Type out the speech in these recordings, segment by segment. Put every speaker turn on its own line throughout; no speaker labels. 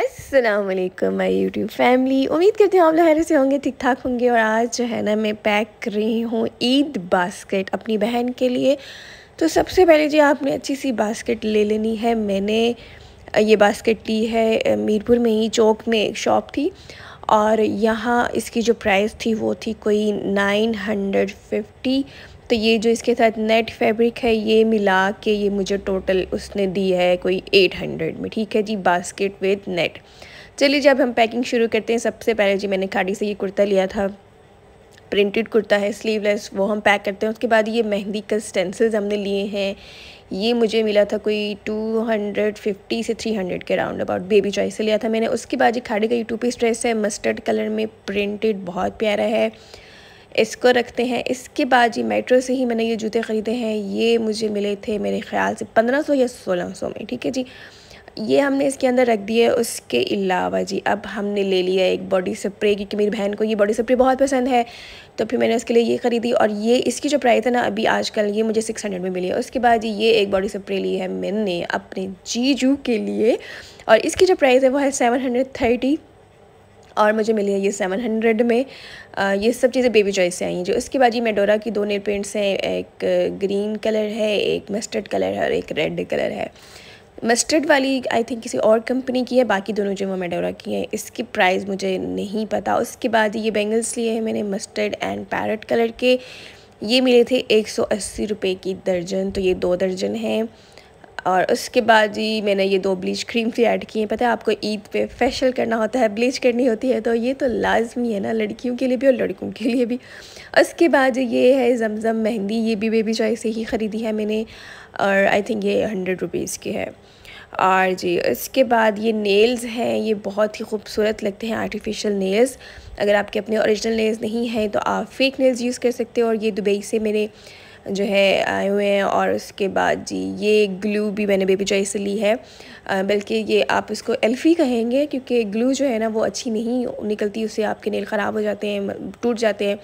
Aslam my YouTube family उम्मीद करती हूँ आप लोग से होंगे ठीक ठाक होंगे और आज जो है ना मैं पैक कर रही हूँ ईद बास्केट अपनी बहन के लिए तो सबसे पहले जी आपने अच्छी सी बास्केट ले लेनी है मैंने ये बास्केट ली है मीरपुर में ही चौक में एक शॉप थी और यहाँ इसकी जो प्राइस थी वो थी कोई नाइन हंड्रेड फिफ्टी तो ये जो इसके साथ नेट फैब्रिक है ये मिला के ये मुझे टोटल उसने दी है कोई एट हंड्रेड में ठीक है जी बास्केट विद नेट चलिए जी अब हम पैकिंग शुरू करते हैं सबसे पहले जी मैंने खाड़ी से ये कुर्ता लिया था प्रिंटेड कुर्ता है स्लीवलेस वो हम पैक करते हैं उसके बाद ये मेहंदी का स्टेंसिल्स हमने लिए हैं ये मुझे मिला था कोई 250 से 300 के राउंड अबाउट बेबी चॉइस से लिया था मैंने उसके बाद ये खाड़ी का ये टू पीस ड्रेस है मस्टर्ड कलर में प्रिंटेड बहुत प्यारा है इसको रखते हैं इसके बाद ये मेट्रो से ही मैंने ये जूते ख़रीदे हैं ये मुझे मिले थे मेरे ख्याल से सौ या सौ में ठीक है जी ये हमने इसके अंदर रख दिया है उसके अलावा जी अब हमने ले लिया एक बॉडी स्प्रे क्योंकि मेरी बहन को ये बॉडी स्प्रे बहुत पसंद है तो फिर मैंने उसके लिए ये ख़रीदी और ये इसकी जो प्राइस है ना अभी आजकल ये मुझे सिक्स हंड्रेड में मिली है उसके बाद जी ये एक बॉडी स्प्रे ली है मैंने अपने जीजू के लिए और इसकी जो प्राइस है वो है सेवन हंड्रेड थर्टी और मुझे मिली है ये सेवन हंड्रेड में आ, ये सब चीज़ें बेबी चॉइस से आई हैं जो इसके बाद ये मेडोरा की दो नेल पेंट्स हैं एक ग्रीन कलर है एक मस्टर्ड कलर है और एक रेड कलर है मस्टर्ड वाली आई थिंक किसी और कंपनी की है बाकी दोनों जिमो मेडोरा की हैं इसकी प्राइस मुझे नहीं पता उसके बाद ये बेंगल्स लिए हैं मैंने मस्टर्ड एंड पैरट कलर के ये मिले थे एक सौ अस्सी रुपये की दर्जन तो ये दो दर्जन हैं और उसके बाद जी मैंने ये दो ब्लीच क्रीम भी ऐड की हैं पता है आपको ईद पे फेशियल करना होता है ब्लीच करनी होती है तो ये तो लाजमी है ना लड़कियों के लिए भी और लड़कों के लिए भी उसके बाद ये है जमज़म मेहंदी ये भी बेबी जॉय से ही ख़रीदी है मैंने और आई थिंक ये हंड्रेड रुपीज़ की है और जी इसके बाद ये नेल्स हैं ये बहुत ही खूबसूरत लगते हैं आर्टिफिशियल नेल्स अगर आपके अपने ओरिजिनल नेल्स नहीं हैं तो आप फेक नेल्स यूज़ कर सकते हो और ये दुबई से मेरे जो है आए हुए हैं और उसके बाद जी ये ग्लू भी मैंने बेबी जॉय से ली है बल्कि ये आप इसको एल्फ़ी e कहेंगे क्योंकि ग्लू जो है ना वो अच्छी नहीं निकलती उससे आपके नेल ख़राब हो जाते हैं टूट जाते हैं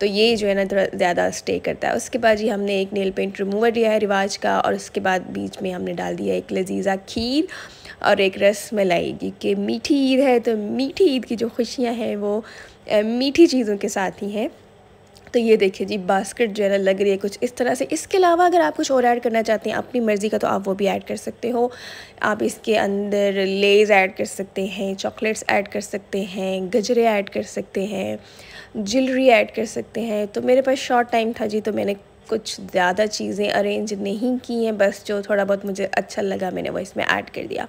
तो ये जो है ना थोड़ा ज़्यादा स्टे करता है उसके बाद जी हमने एक नेल पेंट रिमूवर लिया है रिवाज का और उसके बाद बीच में हमने डाल दिया एक लजीज़ा खीर और एक रस मलाई क्योंकि मीठी ईद है तो मीठी ईद की जो खुशियाँ हैं वो मीठी चीज़ों के साथ ही हैं तो ये देखिए जी बास्केट जो है लग रही है कुछ इस तरह से इसके अलावा अगर आप कुछ और ऐड करना चाहते हैं अपनी मर्ज़ी का तो आप वो भी ऐड कर सकते हो आप इसके अंदर लेज ऐड कर सकते हैं चॉकलेट्स ऐड कर सकते हैं गजरे ऐड कर सकते हैं जिलरी ऐड कर सकते हैं तो मेरे पास शॉर्ट टाइम था जी तो मैंने कुछ ज़्यादा चीज़ें अरेंज नहीं की हैं बस जो थोड़ा बहुत मुझे अच्छा लगा मैंने वो इसमें ऐड कर दिया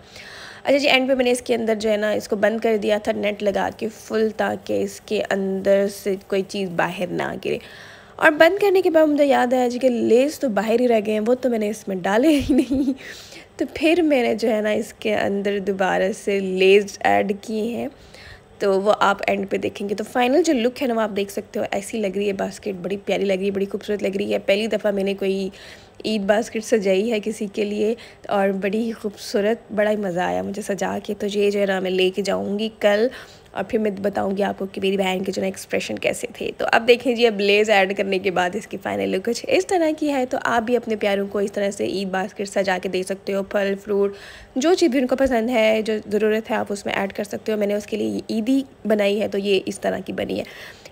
अच्छा जी एंड पे मैंने इसके अंदर जो है ना इसको बंद कर दिया था नेट लगा के फुल ताकि इसके अंदर से कोई चीज़ बाहर ना गिरे और बंद करने के बाद मुझे याद आया जी कि लेस तो बाहर ही रह गए हैं वो तो मैंने इसमें डाले ही नहीं तो फिर मैंने जो है ना इसके अंदर दोबारा से लेस ऐड किए हैं तो वो आप एंड पे देखेंगे तो फाइनल जो लुक है ना वो आप देख सकते हो ऐसी लग रही है बास्केट बड़ी प्यारी लग रही है बड़ी खूबसूरत लग रही है पहली दफ़ा मैंने कोई ईद बास्केट सजाई है किसी के लिए और बड़ी खूबसूरत बड़ा ही मज़ा आया मुझे सजा के तो ये जो है ना मैं लेके जाऊँगी कल और फिर मैं बताऊँगी आपको कि मेरी बहन के जो ना एक्सप्रेशन कैसे थे तो अब जी अब ब्लेज ऐड करने के बाद इसकी फाइनल कुछ इस तरह की है तो आप भी अपने प्यारों को इस तरह से ईद बास्केट सजा के दे सकते हो फल फ्रूट जो चीज़ भी उनको पसंद है जो ज़रूरत है आप उसमें ऐड कर सकते हो मैंने उसके लिए ईदी बनाई है तो ये इस तरह की बनी है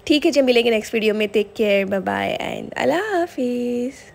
ठीक है जब मिलेंगे नेक्स्ट वीडियो में टेक केयर बाय एंड अल्लाह हाफिज़